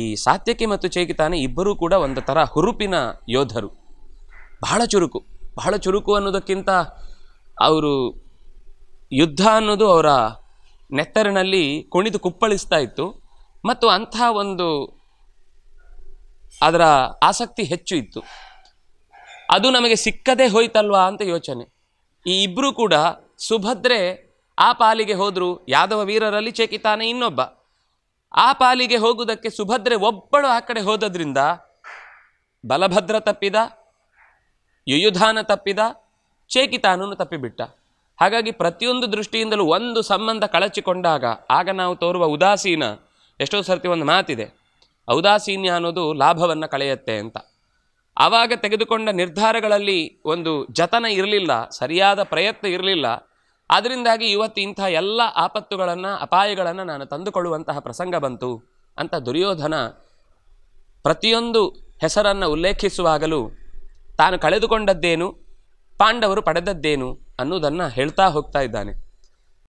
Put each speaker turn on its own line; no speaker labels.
ಈ ಸಾತ್ಯಕಿ ಮತ್ತು ಚೇಕಿತಾನೆ ಇಬ್ಬರೂ ಕೂಡ ಒಂದು ಥರ ಹುರುಪಿನ ಯೋಧರು ಬಹಳ ಚುರುಕು ಬಹಳ ಚುರುಕು ಅನ್ನೋದಕ್ಕಿಂತ ಅವರು ಯುದ್ಧ ಅನ್ನೋದು ಅವರ ನೆತ್ತರಿನಲ್ಲಿ ಕುಣಿದು ಕುಪ್ಪಳಿಸ್ತಾ ಇತ್ತು ಮತ್ತು ಅಂಥ ಒಂದು ಅದರ ಆಸಕ್ತಿ ಹೆಚ್ಚು ಇತ್ತು ಅದು ನಮಗೆ ಸಿಕ್ಕದೇ ಹೋಯ್ತಲ್ವಾ ಅಂತ ಯೋಚನೆ ಈ ಇಬ್ಬರೂ ಕೂಡ ಸುಭದ್ರೆ ಆ ಪಾಲಿಗೆ ಹೋದರೂ ಯಾದವ ವೀರರಲ್ಲಿ ಚೇಕಿತಾನೆ ಇನ್ನೊಬ್ಬ ಆ ಪಾಲಿಗೆ ಹೋಗುವುದಕ್ಕೆ ಸುಭದ್ರೆ ಒಬ್ಬಳು ಆ ಕಡೆ ಹೋದ್ರಿಂದ ಬಲಭದ್ರ ತಪ್ಪಿದ ಯುಯುಧಾನ ತಪ್ಪಿದ ಚೇಕಿತಾನೂ ತಪ್ಪಿಬಿಟ್ಟ ಹಾಗಾಗಿ ಪ್ರತಿಯೊಂದು ದೃಷ್ಟಿಯಿಂದಲೂ ಒಂದು ಸಂಬಂಧ ಕಳಚಿಕೊಂಡಾಗ ಆಗ ನಾವು ತೋರುವ ಉದಾಸೀನ ಎಷ್ಟೋ ಸರ್ತಿ ಒಂದು ಮಾತಿದೆ ಔದಾಸೀನ್ಯ ಅನ್ನೋದು ಲಾಭವನ್ನು ಕಳೆಯುತ್ತೆ ಅಂತ ಆವಾಗ ತೆಗೆದುಕೊಂಡ ನಿರ್ಧಾರಗಳಲ್ಲಿ ಒಂದು ಜತನ ಇರಲಿಲ್ಲ ಸರಿಯಾದ ಪ್ರಯತ್ನ ಇರಲಿಲ್ಲ ಆದ್ದರಿಂದಾಗಿ ಇವತ್ತು ಇಂಥ ಎಲ್ಲ ಆಪತ್ತುಗಳನ್ನು ಅಪಾಯಗಳನ್ನು ನಾನು ತಂದುಕೊಳ್ಳುವಂತಹ ಪ್ರಸಂಗ ಬಂತು ಅಂತ ದುರ್ಯೋಧನ ಪ್ರತಿಯೊಂದು ಹೆಸರನ್ನು ಉಲ್ಲೇಖಿಸುವಾಗಲೂ ತಾನು ಕಳೆದುಕೊಂಡದ್ದೇನು ಪಾಂಡವರು ಪಡೆದದ್ದೇನು ಅನ್ನೋದನ್ನು ಹೇಳ್ತಾ ಹೋಗ್ತಾ ಇದ್ದಾನೆ